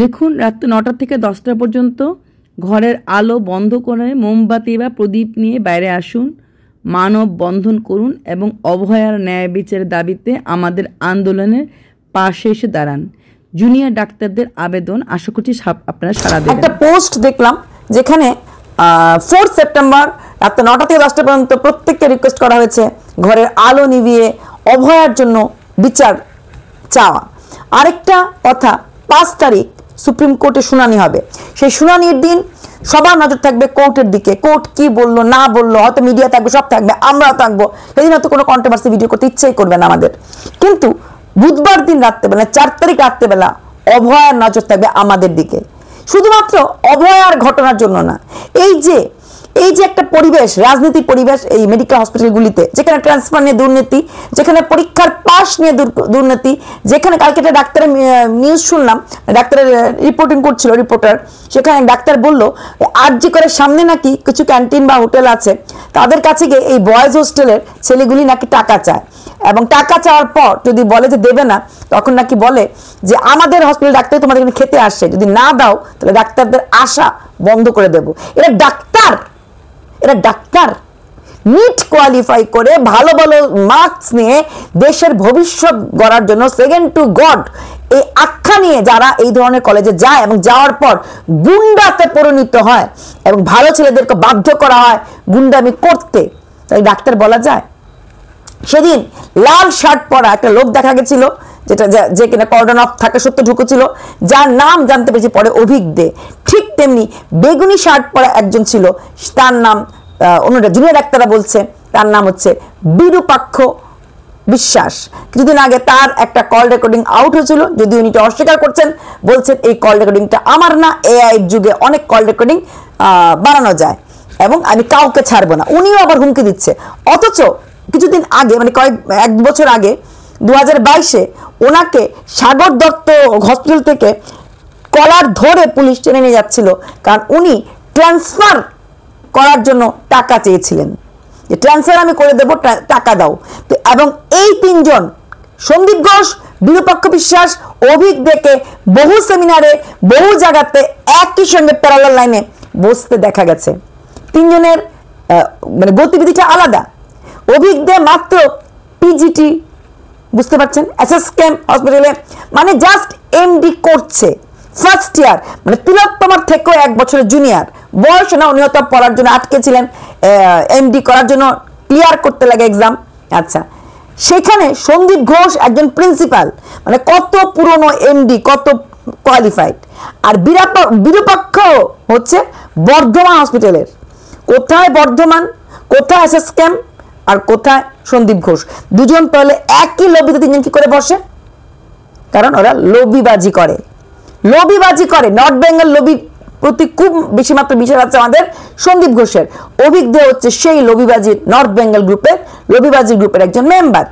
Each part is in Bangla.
লিখুন রাত্রে নটা থেকে দশটা পর্যন্ত ঘরের আলো বন্ধ করে মোমবাতি বা প্রদীপ নিয়ে বাইরে আসুন মানব বন্ধন করুন এবং অভয়ার ন্যায় বিচার দাবিতে আমাদের আন্দোলনের পাশে এসে দাঁড়ান জুনিয়র ডাক্তারদের আবেদন আশা করছি আপনারা সারা দেবেন একটা পোস্ট দেখলাম যেখানে ফোর্থ সেপ্টেম্বর রাত্রে নটা থেকে দশটা পর্যন্ত প্রত্যেককে রিকোয়েস্ট করা হয়েছে ঘরের আলো নিভিয়ে অভয়ার জন্য বিচার চাওয়া আরেকটা কথা পাঁচ তারিখ সুপ্রিম কোর্টে শুনানি হবে সেই শুনানির দিন সবার নজর থাকবে কোর্টের দিকে কোর্ট কি বললো না বললো হয়তো মিডিয়া থাকবে সব থাকবে আমরাও থাকবো সেদিন হয়তো কোনো কন্ট্রোভার্সি ভিডিও করতে ইচ্ছেই করবে না আমাদের কিন্তু বুধবার দিন রাত্রেবেলা চার তারিখ রাত্রেবেলা অভয়ার নজর থাকবে আমাদের দিকে শুধুমাত্র অভয়ার ঘটনার জন্য না এই যে এই যে একটা পরিবেশ রাজনীতি পরিবেশ এই মেডিকেল হসপিটালগুলিতে যেখানে ট্রান্সফার নিয়ে দুর্নীতি যেখানে পরীক্ষার পাশ নিয়ে দুর্নীতি যেখানে কালকে একটা ডাক্তারের নিউজ শুনলাম ডাক্তারের রিপোর্টিং করছিল রিপোর্টার সেখানে ডাক্তার বলল আরজি করে সামনে নাকি কিছু ক্যান্টিন বা হোটেল আছে তাদের কাছে গিয়ে এই বয়েজ হোস্টেলের ছেলেগুলি নাকি টাকা চায় এবং টাকা চাওয়ার পর যদি বলে যে দেবে না তখন নাকি বলে যে আমাদের হসপিটাল ডাক্তার তোমাদের এখানে খেতে আসে যদি না দাও তাহলে ডাক্তারদের আসা বন্ধ করে দেব এরা ডাক্তার এরা ডাক্তার নিট কোয়ালিফাই করে ভালো ভালো মার্কস নিয়ে দেশের ভবিষ্যৎ গড়ার জন্য সেকেন্ড টু গড এই আখ্যা নিয়ে যারা এই ধরনের কলেজে যায় এবং যাওয়ার পর গুন্ডাতে পরিণত হয় এবং ভালো ছেলেদেরকে বাধ্য করা হয় গুন্ডামি করতে তাই ডাক্তার বলা যায় সেদিন লাল শার্ট পরা একটা লোক দেখা গেছিল যেটা যে কিনা কর্ডন অফ থাকে সত্য ঢুকেছিল যার নাম জানতে পেরেছি পরে অভিক দে ঠিক তেমনি বেগুনি শার্ট পরা একজন ছিল তার নাম অন্যটা জুনিয়র ডাক্তাররা বলছে তার নাম হচ্ছে বিরূপাক্ষ বিশ্বাস কিছুদিন আগে তার একটা কল রেকর্ডিং আউট হয়েছিল যদি উনি এটা অস্বীকার করছেন বলছেন এই কল রেকর্ডিংটা আমার না এআই যুগে অনেক কল রেকর্ডিং বানানো যায় এবং আমি কাউকে ছাড়বো না উনিও আবার হুমকি দিচ্ছে অথচ কিছুদিন আগে মানে কয়েক এক বছর আগে দু হাজার বাইশে ওনাকে সাগর দত্ত হসপিটাল থেকে কলার ধরে পুলিশ টেনে নিয়ে যাচ্ছিল কারণ উনি ট্রান্সফার করার জন্য টাকা চেয়েছিলেন যে ট্রান্সফার আমি করে দেবো টাকা দাও তো এবং এই তিনজন সন্দীপ ঘোষ বিরূপাক্ষ বিশ্বাস অভিক দেখে বহু সেমিনারে বহু জায়গাতে একই সঙ্গে প্যারালাল লাইনে বসতে দেখা গেছে তিনজনের মানে গতিবিধিটা আলাদা অভিজ্ঞ মাত্র পিজিটি বুঝতে পারছেন এসএস ক্যাম্প হসপিটালে মানে জাস্ট এমডি করছে ফার্স্ট ইয়ার মানে তিলোত্তমার থেকেও এক বছরের জুনিয়র বয়স না উনি হয়তো পড়ার জন্য আটকেছিলেন এমডি করার জন্য ক্লিয়ার করতে লাগে এক্সাম আচ্ছা সেখানে সন্দীপ ঘোষ একজন প্রিন্সিপাল মানে কত পুরনো এমডি কত কোয়ালিফাইড আর বিরূপাক্ষ হচ্ছে বর্ধমান হসপিটালের কোথায় বর্ধমান কোথায় এসএস ক্যাম্প আর কোথায় সন্দীপ ঘোষ দুজন তাহলে একই লবিতে তিনজন কি করে বসে কারণ ওরা লবিবাজি করে লবিবাজি করে নর্থ বেঙ্গল লবি প্রতি খুব বেশি মাত্র বিচার আছে আমাদের সন্দীপ ঘোষের অভিজ্ঞ হচ্ছে সেই লবিবাজি নর্থ বেঙ্গল গ্রুপের লবিবাজি গ্রুপের একজন মেম্বার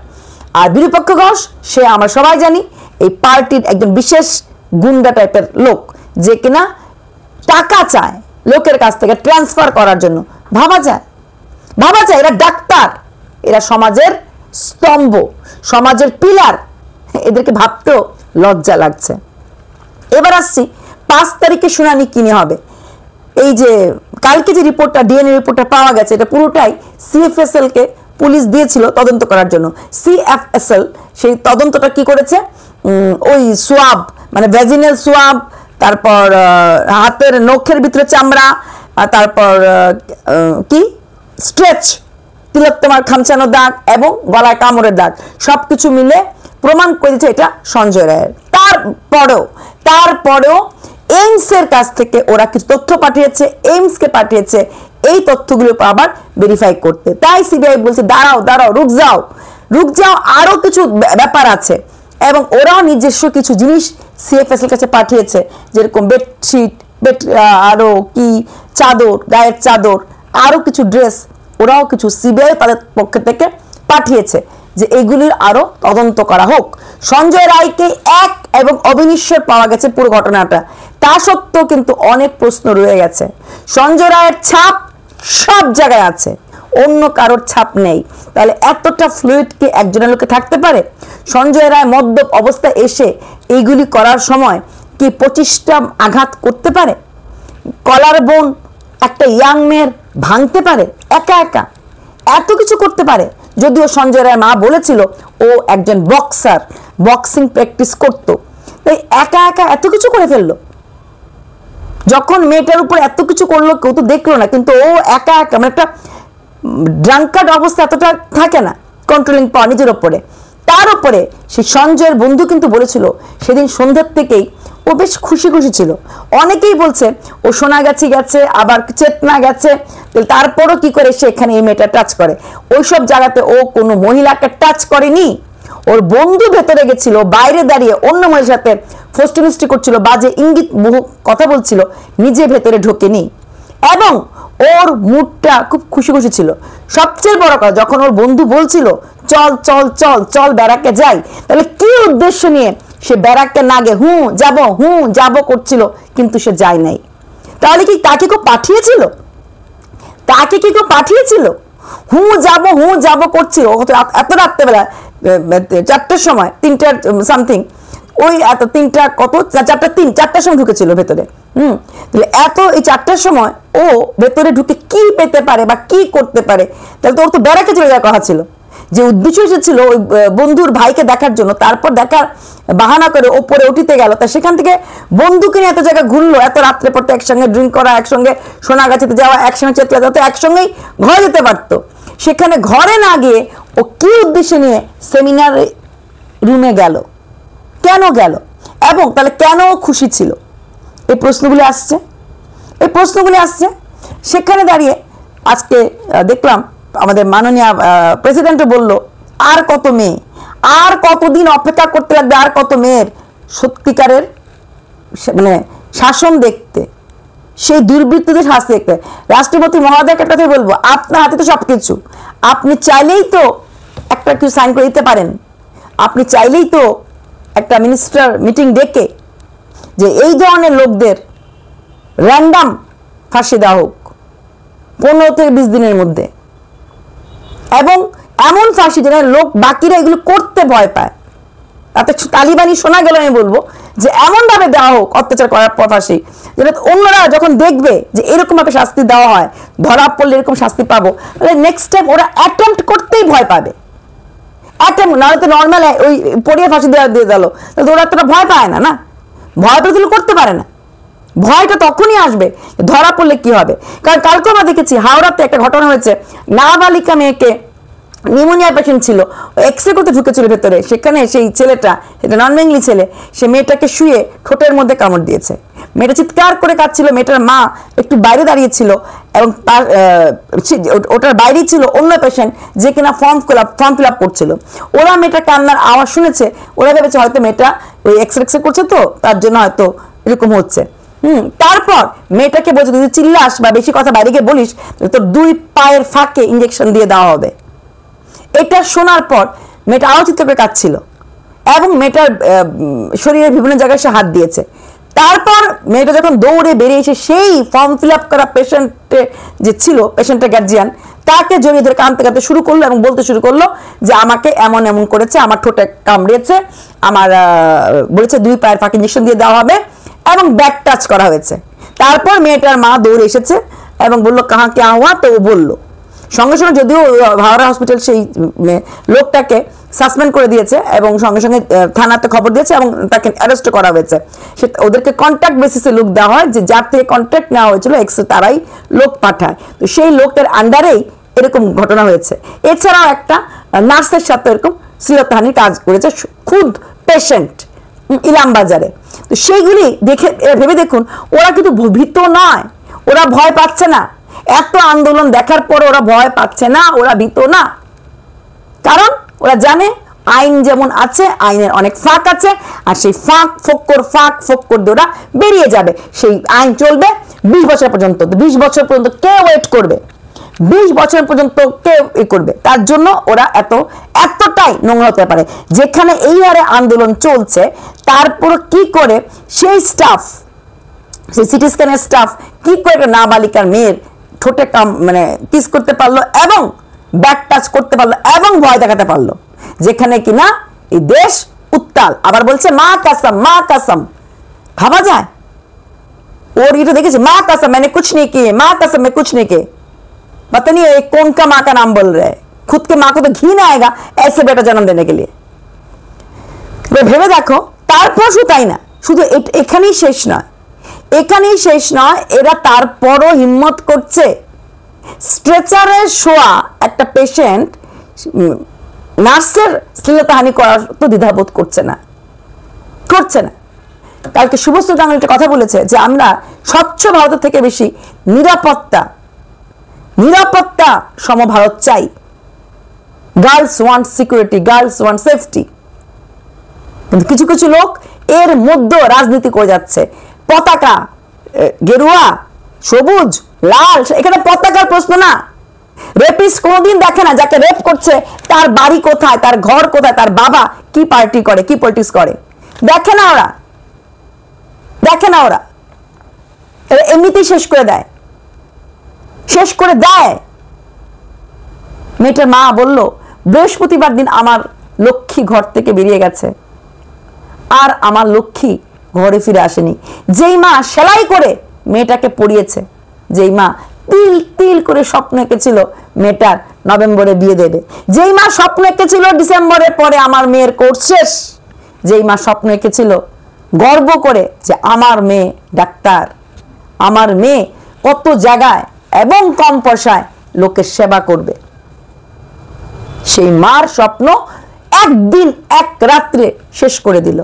আর বিরুপক্ষ ঘোষ সে আমরা সবাই জানি এই পার্টির একজন বিশেষ গুন্ডা টাইপের লোক যে কিনা টাকা চায় লোকের কাছ থেকে ট্রান্সফার করার জন্য ভাবা যায় ভাবা যায় এরা ডাক্তার এরা সমাজের স্তম্ভ সমাজের পিলার এদেরকে ভাবতেও লজ্জা লাগছে এবার আসছি পাঁচ তারিখে শুনানি কিনে হবে এই যে কালকে যে রিপোর্টটা ডিএনএ রিপোর্টটা পাওয়া গেছে এটা পুরোটাই সিএফএসএলকে পুলিশ দিয়েছিল তদন্ত করার জন্য সিএফএসএল সেই তদন্তটা কি করেছে ওই সোয়াব মানে ভ্যাজিনাল সোয়াব তারপর হাতের নখের ভিতরে চামড়া তারপর কি স্ট্রেচ তিলোত্তমার খামচানো দাগ এবং গলায় কামড়ের দাগ সবকিছু মিলে প্রমাণ করেছে এটা সঞ্জয় রায়ের তারপরেও তারপরেও এইমসের কাছ থেকে ওরা কিছু তথ্য পাঠিয়েছে এইমসকে পাঠিয়েছে এই তথ্যগুলো আবার ভেরিফাই করতে তাই সিবিআই বলছে দাঁড়াও দাঁড়াও রুক যাও রুক যাও আরও কিছু ব্যাপার আছে এবং ওরাও নিজস্ব কিছু জিনিস সিএফএস এর কাছে পাঠিয়েছে যেরকম বেডশিট বেড আরও কি চাদর গায়ের চাদর আরও কিছু ড্রেস ওরাও কিছু সিবিআই তাদের পক্ষ থেকে পাঠিয়েছে যে এগুলির আরও তদন্ত করা হোক সঞ্জয় রায়কে এক এবং অবিনিশ্বর পাওয়া গেছে পুরো ঘটনাটা তা সত্ত্বেও কিন্তু অনেক প্রশ্ন রয়ে গেছে সঞ্জয় রায়ের ছাপ সব জায়গায় আছে অন্য কারোর ছাপ নেই তাহলে এতটা ফ্লুইড কি একজনের লোকে থাকতে পারে সঞ্জয় রায় মদ্যপ অবস্থা এসে এইগুলি করার সময় কি পঁচিশটা আঘাত করতে পারে কলার বোন একটা ইয়াং মেয়ের ভাঙতে পারে একা একা এত কিছু করতে পারে যদিও সঞ্জয় রায় মা বলেছিল ও একজন বক্সার বক্সিং প্র্যাকটিস করত তাই একা একা এত কিছু করে ফেললো যখন মেয়েটার উপর এত কিছু করলো কেউ তো দেখলো না কিন্তু ও একা একা মানে একটা ড্রাঙ্কার্ড অবস্থা এতটা থাকে না কন্ট্রোলিং পাওয়া নিজের ওপরে তার ওপরে সেই সঞ্জয়ের বন্ধু কিন্তু বলেছিল সেদিন সন্ধ্যার থেকেই ও বেশ খুশি খুশি ছিল অনেকেই বলছে ও গাছি গেছে আবার চেতনা গেছে তারপরও কি করে সে এখানে এই মেয়েটা টাচ করে ওই সব জায়গাতে ও কোনো মহিলাকে টাচ করেনি ওর বন্ধু ভেতরে গেছিল বাইরে দাঁড়িয়ে অন্য মহিলার সাথে মিষ্টি করছিল বাজে ইঙ্গিত বহু কথা বলছিল নিজে ভেতরে ঢোকেনি এবং ওর মুডটা খুব খুশি খুশি ছিল সবচেয়ে বড় কথা যখন ওর বন্ধু বলছিল চল চল চল চল বেড়াকে যাই তাহলে কি উদ্দেশ্য নিয়ে সে ব্যারাককে না গে হুঁ যাব হুঁ যাব করছিল কিন্তু সে যায় নাই তাহলে কি তাকে কেউ পাঠিয়েছিল তাকে কি কেউ পাঠিয়েছিল হু যাব হু যাব করছিল এত রাত্রেবেলা চারটের সময় তিনটার সামথিং ওই এত তিনটা কত চারটা তিন চারটার সময় ঢুকেছিল ভেতরে হুম তাহলে এত এই চারটার সময় ও ভেতরে ঢুকে কি পেতে পারে বা কি করতে পারে তাহলে তো ওর তো বেড়াকে চলে যাওয়ার কথা ছিল যে উদ্দেশ্য এসেছিল ওই বন্ধুর ভাইকে দেখার জন্য তারপর দেখার বাহানা করে ওপরে উঠিতে গেল তা সেখান থেকে বন্ধুকে নিয়ে এত জায়গায় ঘুরলো এত রাত্রে পড়তে একসঙ্গে ড্রিঙ্ক করা একসঙ্গে সোনাগাছিতে যাওয়া একসঙ্গে চেতলা যাওয়া তো একসঙ্গেই ঘরে যেতে পারতো সেখানে ঘরে না গিয়ে ও কি উদ্দেশ্যে নিয়ে সেমিনার রুমে গেল কেন গেল এবং তাহলে কেন খুশি ছিল এই প্রশ্নগুলি আসছে এই প্রশ্নগুলি আসছে সেখানে দাঁড়িয়ে আজকে দেখলাম আমাদের মাননীয় প্রেসিডেন্টও বলল আর কত মেয়ে আর কতদিন অপেক্ষা করতে লাগবে আর কত মেয়ের সত্যিকারের মানে শাসন দেখতে সেই দুর্বৃত্তদের শাস্তি দেখতে রাষ্ট্রপতি মহোদয়কে একটা কথা বলবো আপনার হাতে তো সব কিছু আপনি চাইলেই তো একটা কিছু সাইন করে দিতে পারেন আপনি চাইলেই তো একটা মিনিস্টার মিটিং ডেকে যে এই ধরনের লোকদের র্যান্ডাম ফাঁসি দেওয়া হোক পনেরো থেকে বিশ দিনের মধ্যে এবং এমন ফাঁসি যেন লোক বাকিরা এগুলো করতে ভয় পায় তাতে তালিবানি শোনা গেল আমি বলবো যে এমনভাবে দেওয়া হোক অত্যাচার করার ফাঁসি যেটা অন্যরা যখন দেখবে যে এরকমভাবে শাস্তি দেওয়া হয় ধরা পড়লে এরকম শাস্তি পাবো তাহলে নেক্সট টাইম ওরা অ্যাটেম্প্ট করতেই ভয় পাবে অ্যাটেম্প নাহলে তো নর্মাল ওই পড়িয়ে ফাঁসি দেওয়া দিয়ে গেল তাহলে ওরা তো ভয় পায় না না ভয় পেলে তো করতে পারে না ভয়টা তখনই আসবে ধরা পড়লে কি হবে কারণ কালকে আমরা দেখেছি হাওড়াতে একটা ঘটনা হয়েছে নাবালিকা মেয়েকে নিউমোনিয়া পেশেন্ট ছিল এক্স রে করতে ঢুকেছিল ভেতরে সেখানে সেই ছেলেটা এটা নন বেঙ্গলি ছেলে সে মেয়েটাকে শুয়ে ঠোঁটের মধ্যে কামড় দিয়েছে মেয়েটা চিৎকার করে কাঁদছিল মেয়েটার মা একটু বাইরে দাঁড়িয়েছিল এবং তার ওটার বাইরেই ছিল অন্য পেশেন্ট যে কিনা form fill up form fill up করছিল ওরা মেয়েটা কান্নার আওয়াজ শুনেছে ওরা ভেবেছে হয়তো মেয়েটা ওই এক্স রে করছে তো তার জন্য হয়তো এরকম হচ্ছে হুম তারপর মেয়েটাকে বলছে যদি চিল্লাস বা বেশি কথা বাইরে গিয়ে বলিস তোর দুই পায়ের ফাঁকে ইঞ্জেকশন দিয়ে দেওয়া হবে এটা শোনার পর মেয়েটা আরও চিত্রকে কাঁদছিল এবং মেয়েটার শরীরের বিভিন্ন জায়গায় সে হাত দিয়েছে তারপর মেয়েটা যখন দৌড়ে বেরিয়েছে এসে সেই ফর্ম ফিল আপ করা পেশেন্টে যে ছিল পেশেন্টের গার্জিয়ান তাকে জড়িয়ে ধরে কাঁদতে কাঁদতে শুরু করলো এবং বলতে শুরু করলো যে আমাকে এমন এমন করেছে আমার ঠোঁটে কামড়িয়েছে আমার বলেছে দুই পায়ের ফাঁকে ইঞ্জেকশন দিয়ে দেওয়া হবে এবং ব্যাক টাচ করা হয়েছে তারপর মেয়েটার মা দৌড়ে এসেছে এবং বললো কাহা কে হুয়া তো ও বললো সঙ্গে সঙ্গে যদিও হাওড়া হসপিটাল সেই লোকটাকে সাসপেন্ড করে দিয়েছে এবং সঙ্গে সঙ্গে থানাতে খবর দিয়েছে এবং তাকে অ্যারেস্ট করা হয়েছে সে ওদেরকে কন্ট্যাক্ট বেসিসে লোক দেওয়া হয় যে যার থেকে কন্ট্যাক্ট নেওয়া হয়েছিল এক্সে তারাই লোক পাঠায় তো সেই লোকটার আন্ডারেই এরকম ঘটনা হয়েছে এছাড়াও একটা নার্সের সাথে এরকম শ্লীলতাহানি কাজ করেছে খুদ পেশেন্ট ইলাম বাজারে তো সেইগুলি দেখে ভেবে দেখুন ওরা কিন্তু ভীত নয় ওরা ভয় পাচ্ছে না এত আন্দোলন দেখার পর ওরা ভয় পাচ্ছে না ওরা ভীত না কারণ ওরা জানে আইন যেমন আছে আইনের অনেক ফাঁক আছে আর সেই ফাঁক ফক্কর ফাঁক ফক্কর দিয়ে ওরা বেরিয়ে যাবে সেই আইন চলবে বিশ বছর পর্যন্ত বিশ বছর পর্যন্ত কে ওয়েট করবে বিশ বছর পর্যন্ত কে এ করবে তার জন্য ওরা এত এতটাই নোংরা হতে পারে যেখানে এই হারে আন্দোলন চলছে তারপর কি করে সেই স্টাফ সেই সিটি স্ক্যানের স্টাফ কি করে নাবালিকার মেয়ের ठोटे कम मैंने किस करते पाल एवं बैक टच करते पाल एवं भय देखाते पाल जेखने की ना देश उत्ताल अबर बोल से माँ कसम माँ कसम खबर जाए और ये तो देखिए जी माँ कसम मैंने कुछ नहीं किए माँ कसम मैं कुछ नहीं किए पता नहीं एक कौन का माँ का नाम बोल रहे खुद के माँ को तो घी ना आएगा ऐसे भेबे तो देखो तार पर शुद्ध शेष ना এখানেই শেষ নয় এরা তারপরও হিম্মত করছে স্ট্রেচারে শোয়া একটা পেশেন্ট নার্সের শ্লীলতাহানি করার তো দ্বিধাবোধ করছে না করছে না কালকে শুভস্ত জাঙ্গল একটা কথা বলেছে যে আমরা স্বচ্ছ ভারত থেকে বেশি নিরাপত্তা নিরাপত্তা সম ভারত চাই girls want security girls want safety কিন্তু কিছু কিছু লোক এর মধ্যে রাজনীতি করে যাচ্ছে পতাকা গেরুয়া সবুজ লাল এখানে পতাকার প্রশ্ন না রেপিস কোনোদিন দেখে না যাকে রেপ করছে তার বাড়ি কোথায় তার ঘর কোথায় তার বাবা কি পার্টি করে কি পলিটিক্স করে দেখে না ওরা দেখে না ওরা এমনিতেই শেষ করে দেয় শেষ করে দেয় মেয়েটার মা বলল বৃহস্পতিবার দিন আমার লক্ষ্মী ঘর থেকে বেরিয়ে গেছে আর আমার লক্ষ্মী ঘরে ফিরে আসেনি যেই মা সেলাই করে মেয়েটাকে পড়িয়েছে যেই মা তিল তিল করে স্বপ্ন এঁকেছিল মেয়েটার নভেম্বরে বিয়ে দেবে যেই মা স্বপ্ন এঁকেছিল ডিসেম্বরের পরে আমার মেয়ের কোর্স শেষ যেই মা স্বপ্ন এঁকেছিল গর্ব করে যে আমার মেয়ে ডাক্তার আমার মেয়ে কত জায়গায় এবং কম পয়সায় লোকের সেবা করবে সেই মার স্বপ্ন একদিন এক রাত্রে শেষ করে দিল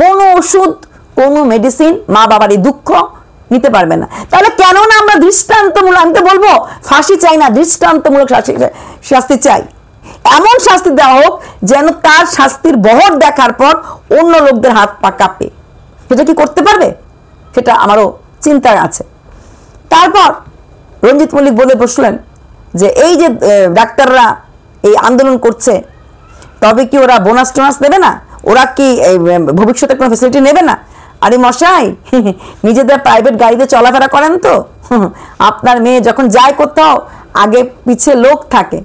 কোনো ওষুধ কোনো মেডিসিন মা বাবার এই দুঃখ নিতে পারবে না তাহলে কেন না আমরা দৃষ্টান্তমূলক আনতে বলবো ফাঁসি চাই না দৃষ্টান্তমূলক শাস্তি চাই এমন শাস্তি দেওয়া হোক যেন তার শাস্তির বহর দেখার পর অন্য লোকদের হাত পা কাঁপে সেটা কি করতে পারবে সেটা আমারও চিন্তা আছে তারপর রঞ্জিত মল্লিক বলে বসলেন যে এই যে ডাক্তাররা এই আন্দোলন করছে তবে কি ওরা বোনাস টোনাস দেবে না ওরা কি ভবিষ্যতে কোনো ফেসিলিটি নেবে না আরে মশাই নিজেদের প্রাইভেট গাড়িতে চলাফেরা করেন তো আপনার মেয়ে যখন যায় কোথাও আগে পিছে লোক থাকে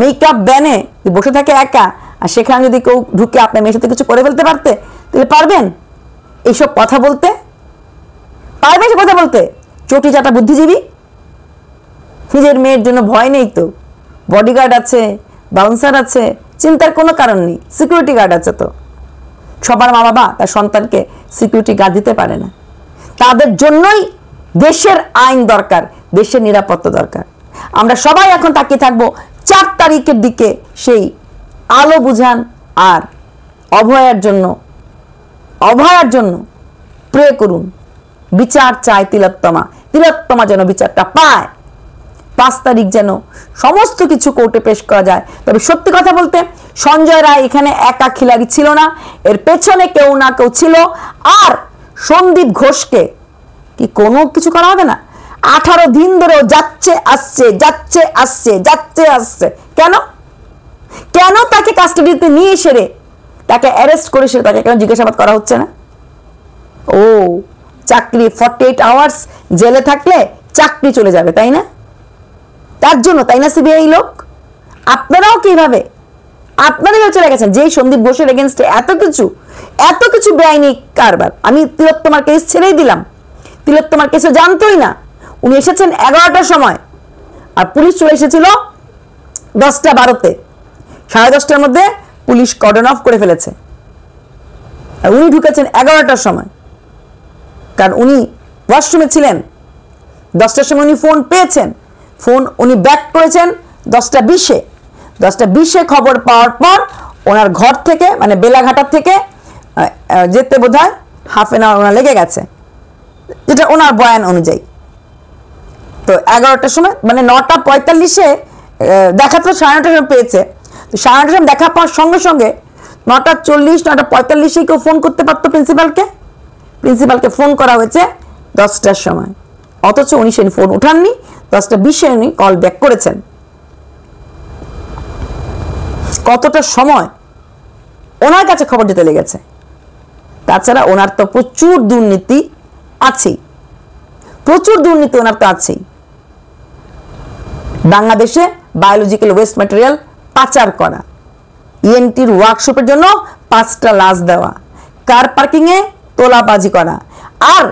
মেকআপ ব্যানে বসে থাকে একা আর সেখানে যদি কেউ ঢুকে আপনার মেয়ের সাথে কিছু করে ফেলতে পারতে তাহলে পারবেন এইসব কথা বলতে পারবে সে কথা বলতে চটি চাটা বুদ্ধিজীবী নিজের মেয়ের জন্য ভয় নেই তো বডিগার্ড আছে বাউন্সার আছে চিন্তার কোনো কারণ নেই সিকিউরিটি গার্ড আছে তো সবার মা বাবা তার সন্তানকে সিকিউরিটি গার্ড দিতে পারে না তাদের জন্যই দেশের আইন দরকার দেশের নিরাপত্তা দরকার আমরা সবাই এখন তাকিয়ে থাকবো চার তারিখের দিকে সেই আলো বুঝান আর অভয়ার জন্য অভয়ার জন্য প্রে করুন বিচার চায় তিলোত্তমা তিলোত্তমা যেন বিচারটা পায় পাঁচ তারিখ যেন সমস্ত কিছু কোর্টে পেশ করা যায় তবে সত্যি কথা বলতে সঞ্জয় রায় এখানে একা খিলাড়ি ছিল না এর পেছনে কেউ না কেউ ছিল আর সন্দীপ ঘোষকে কি কোনো কিছু করা হবে না আঠারো দিন ধরে যাচ্ছে আসছে যাচ্ছে আসছে যাচ্ছে আসছে কেন কেন তাকে কাস্টাডিতে নিয়ে সেরে তাকে অ্যারেস্ট করে সেরে তাকে কেন জিজ্ঞাসাবাদ করা হচ্ছে না ও চাকরি ফর্টি এইট আওয়ার্স জেলে থাকলে চাকরি চলে যাবে তাই না তার জন্য তাই না সিবিআই লোক আপনারাও কিভাবে আপনারাও চলে গেছেন যেই সন্দীপ ঘোষের এগেনস্টে এত কিছু এত কিছু বেআইনি কারবার আমি তিলোত্তমার কেস ছেড়েই দিলাম তিলোত্তমার কেসে জানতোই না উনি এসেছেন এগারোটার সময় আর পুলিশ চলে এসেছিল দশটা বারোতে সাড়ে দশটার মধ্যে পুলিশ কর্ডন অফ করে ফেলেছে আর উনি ঢুকেছেন এগারোটার সময় কারণ উনি ওয়াশরুমে ছিলেন দশটার সময় উনি ফোন পেয়েছেন ফোন উনি ব্যাক করেছেন দশটা বিশে দশটা বিশে খবর পাওয়ার পর ওনার ঘর থেকে মানে বেলাঘাটার থেকে যেতে বোধ হয় হাফ এন আওয়ার ওনার লেগে গেছে যেটা ওনার বয়ান অনুযায়ী তো এগারোটার সময় মানে নটা পঁয়তাল্লিশে দেখা তো সাড়ে নটার সময় পেয়েছে তো সাড়ে নটার সময় দেখা পাওয়ার সঙ্গে সঙ্গে নটা চল্লিশ নটা পঁয়তাল্লিশে কেউ ফোন করতে পারতো প্রিন্সিপালকে প্রিন্সিপালকে ফোন করা হয়েছে দশটার সময় অথচ উনি সেদিন ফোন ওঠাননি দশটা বিশে উনি কল ব্যাক করেছেন কতটা সময় ওনার কাছে খবর দিতে লেগেছে তাছাড়া ওনার তো প্রচুর দুর্নীতি আছেই প্রচুর দুর্নীতি ওনার তো আছেই বাংলাদেশে বায়োলজিক্যাল ওয়েস্ট ম্যাটেরিয়াল পাচার করা ইএনটির e ওয়ার্কশপের জন্য পাঁচটা লাশ দেওয়া কার পার্কিংয়ে তোলাবাজি করা আর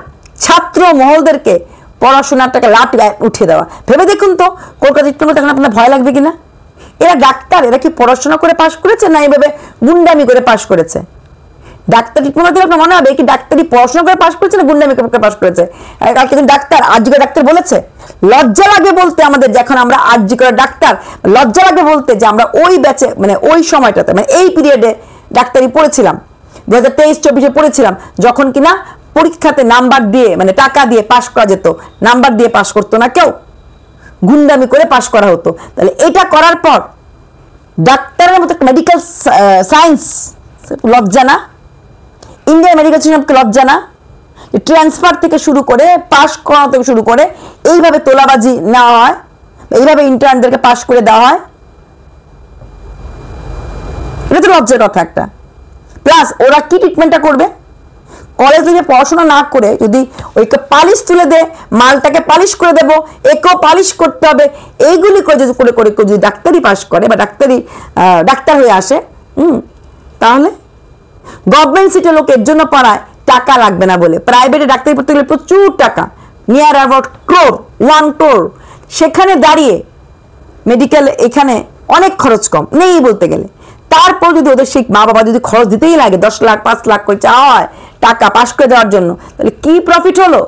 ছাত্র মহলদেরকে পড়াশোনাটাকে লাট উঠে দেওয়া ভেবে দেখুন তো কলকাতা ট্রিটমেন্ট এখন আপনার ভয় লাগবে কিনা এরা ডাক্তার এরা কি পড়াশোনা করে পাশ করেছে না এইভাবে গুন্ডামি করে পাশ করেছে ডাক্তার ট্রিটমেন্ট দিলে আপনার মনে হবে কি ডাক্তারই পড়াশোনা করে পাশ করেছে না গুন্ডামি করে পাশ করেছে কালকে কিন্তু ডাক্তার আজকে ডাক্তার বলেছে লজ্জা লাগে বলতে আমাদের যখন আমরা আজকে করে ডাক্তার লজ্জা লাগে বলতে যে আমরা ওই ব্যাচে মানে ওই সময়টাতে মানে এই পিরিয়ডে ডাক্তারি পড়েছিলাম দু হাজার তেইশ চব্বিশে পড়েছিলাম যখন কিনা পরীক্ষাতে নাম্বার দিয়ে মানে টাকা দিয়ে পাশ করা যেত নাম্বার দিয়ে পাশ করতো না কেউ গুন্ডামি করে পাশ করা হতো তাহলে এটা করার পর ডাক্তারের মতো মেডিকেল সায়েন্স লজ্জা না ইন্ডিয়ান মেডিকেল সিস্টেমকে লজ্জা না ট্রান্সফার থেকে শুরু করে পাশ করা থেকে শুরু করে এইভাবে তোলাবাজি নেওয়া হয় এইভাবে ইন্টার্নদেরকে পাশ করে দেওয়া হয় এটা তো লজ্জার কথা একটা প্লাস ওরা কি ট্রিটমেন্টটা করবে কলেজ থেকে পড়াশোনা না করে যদি ওইকে পালিশ তুলে দে মালটাকে পালিশ করে দেব একেও পালিশ করতে হবে এইগুলি করে যদি করে করে যদি ডাক্তারি পাশ করে বা ডাক্তারি ডাক্তার হয়ে আসে হুম তাহলে গভর্নমেন্ট সিটে লোক এর জন্য পড়ায় টাকা লাগবে না বলে প্রাইভেটে ডাক্তারি পড়তে গেলে প্রচুর টাকা near about crore one crore সেখানে দাঁড়িয়ে মেডিকেল এখানে অনেক খরচ কম নেই বলতে গেলে তারপর যদি ওদের সেই মা বাবা যদি খরচ দিতেই লাগে দশ লাখ পাঁচ লাখ করে চাওয়া হয় টাকা পাশ করে দেওয়ার জন্য তাহলে কি প্রফিট হলো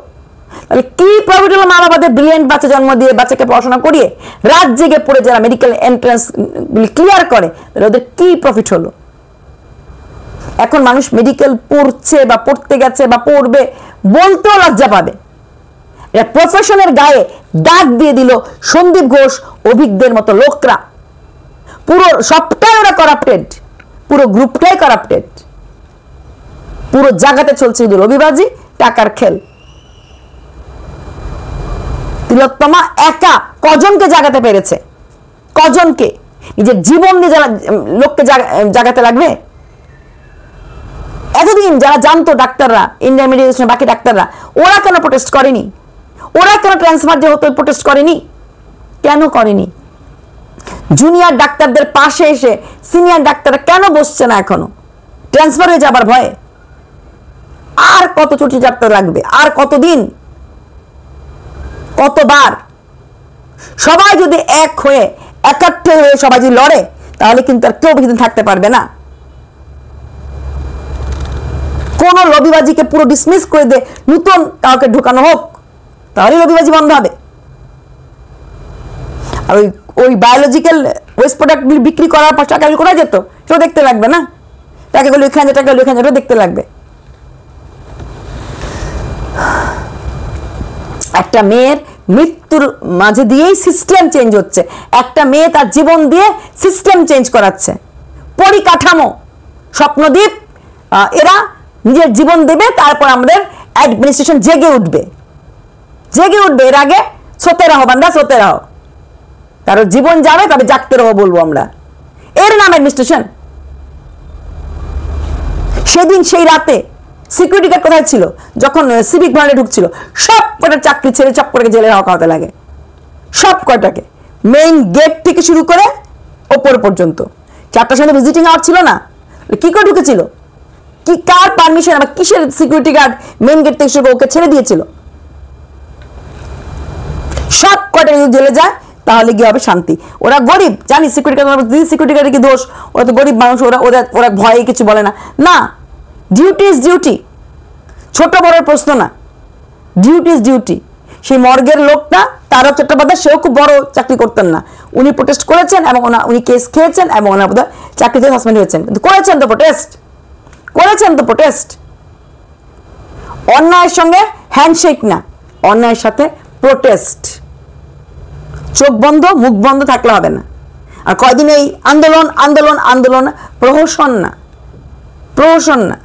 তাহলে কি প্রফিট হলো মা বাবাদের ব্রিলিয়েন্ট বাচ্চা জন্ম দিয়ে বাচ্চাকে পড়াশোনা করিয়ে রাত জেগে পড়ে যারা মেডিকেল এন্ট্রান্স ক্লিয়ার করে তাহলে ওদের কি প্রফিট হলো এখন মানুষ মেডিকেল পড়ছে বা পড়তে গেছে বা পড়বে বলতেও লজ্জা পাবে এটা প্রফেশনের গায়ে দাগ দিয়ে দিল সন্দীপ ঘোষ অভিজ্ঞের মতো লোকরা পুরো সবটাই ওরা করাপ্টেড পুরো গ্রুপটাই করাপ্টেড পুরো জায়গাতে চলছে শুধু রবিবাজি টাকার খেল তিলোত্তমা একা কজনকে জাগাতে পেরেছে কজনকে নিজের জীবন দিয়ে যারা লোককে জাগাতে লাগবে এতদিন যারা জানতো ডাক্তাররা ইন্ডিয়ান মেডিকেশন বাকি ডাক্তাররা ওরা কেন প্রোটেস্ট করেনি ওরা কেন ট্রান্সফার যে হতো প্রোটেস্ট করেনি কেন করেনি জুনিয়র ডাক্তারদের পাশে এসে সিনিয়র ডাক্তার কেন বসছে না এখনো ট্রান্সফার হয়ে যাবার ভয়ে আর কত ছুটি ডাক্তার লাগবে আর কতদিন কতবার সবাই যদি এক হয়ে একাত্তর হয়ে সবাই যদি লড়ে তাহলে কিন্তু আর কেউ কিছুদিন থাকতে পারবে না কোন লবিবাজিকে পুরো ডিসমিস করে দে নতুন কাউকে ঢুকানো হোক তাহলে লবিবাজি বন্ধ হবে আর ওই ওই বায়োলজিক্যাল ওয়েস্ট প্রোডাক্টগুলি বিক্রি করার পর টাকাগুলো করা যেত সেটা দেখতে লাগবে না টাকাগুলো এখানে যে টাকাগুলো এখানে যেটা দেখতে লাগবে একটা মেয়ের মৃত্যুর মাঝে দিয়েই সিস্টেম চেঞ্জ হচ্ছে একটা মেয়ে তার জীবন দিয়ে সিস্টেম চেঞ্জ করাচ্ছে পরিকাঠামো স্বপ্নদ্বীপ এরা নিজের জীবন দেবে তারপর আমাদের অ্যাডমিনিস্ট্রেশন জেগে উঠবে জেগে উঠবে এর আগে সোতেরা হো বান্দা সোতেরা হো কারো জীবন যাবে তবে জাগতে রহ বলবো আমরা এর নাম অ্যাডমিনিস্ট্রেশন সেদিন সেই রাতে সিকিউরিটি গার্ড কোথায় ছিল যখন সিভিক ভ্যানে ঢুকছিল সব কটা চাকরি ছেড়ে চপ করে জেলে হওয়া খাওয়াতে লাগে সব কটাকে মেইন গেট থেকে শুরু করে ওপর পর্যন্ত চারটার সময় ভিজিটিং আওয়ার ছিল না কি করে ঢুকেছিল কি কার পারমিশন বা কিসের সিকিউরিটি গার্ড মেইন গেট থেকে শুরু ওকে ছেড়ে দিয়েছিল সব কটা জেলে যায় তাহলে গিয়ে হবে শান্তি ওরা গরিব জানি সিকিউরিটি গার্ড দিদি সিকিউরিটি গার্ডের কি দোষ ওরা তো গরিব মানুষ ওরা ওরা ওরা ভয়ে কিছু বলে না না ডিউটি ইজ ডিউটি ছোট বড় প্রশ্ন না ডিউটি ইজ ডিউটি সেই মর্গের লোকটা তারও চট্টোপাধ্যায় সেও খুব বড় চাকরি করতেন না উনি প্রোটেস্ট করেছেন এবং ওনা উনি কেস খেয়েছেন এবং ওনার বোধহয় চাকরিতে সাসপেন্ড হয়েছেন কিন্তু করেছেন তো প্রোটেস্ট করেছেন তো প্রোটেস্ট অন্যায়ের সঙ্গে হ্যান্ডশেক না অন্যায়ের সাথে প্রোটেস্ট চোখ বন্ধ মুখ বন্ধ থাকলে হবে না আর কয়দিন এই আন্দোলন আন্দোলন আন্দোলন প্রহসন না প্রহসন না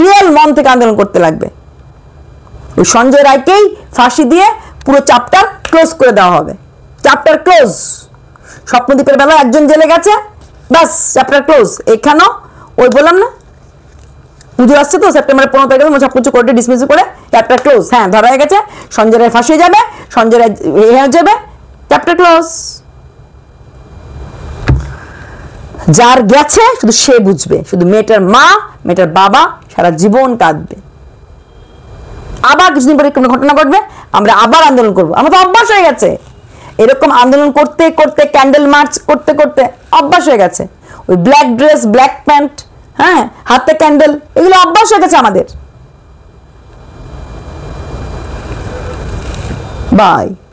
রিয়েল মন থেকে আন্দোলন করতে লাগবে ওই সঞ্জয় রায়কেই ফাঁসি দিয়ে পুরো চাপ্টার ক্লোজ করে দেওয়া হবে চাপ্টার ক্লোজ স্বপ্নদ্বীপের বেলা একজন জেলে গেছে ব্যাস চ্যাপ্টার ক্লোজ এখানেও ওই বললাম না পুজো আসছে তো সেপ্টেম্বরের পনেরো তারিখে তোমার সব কিছু কোর্টে ডিসমিস করে চ্যাপ্টার ক্লোজ হ্যাঁ ধরা হয়ে গেছে সঞ্জয় রায় ফাঁসিয়ে যাবে সঞ্জয় রায় হয়ে যাবে চ্যাপ্টার ক্লোজ যার গেছে শুধু সে বুঝবে শুধু মেয়েটার মা মেয়েটার বাবা সারা জীবন কাঁদবে আবার কিছুদিন পরে কোনো ঘটনা ঘটবে আমরা আবার আন্দোলন করব আমার তো অভ্যাস হয়ে গেছে এরকম আন্দোলন করতে করতে ক্যান্ডেল মার্চ করতে করতে অভ্যাস হয়ে গেছে ওই ব্ল্যাক ড্রেস ব্ল্যাক প্যান্ট হ্যাঁ হাতে ক্যান্ডেল এগুলো অভ্যাস হয়ে গেছে আমাদের বাই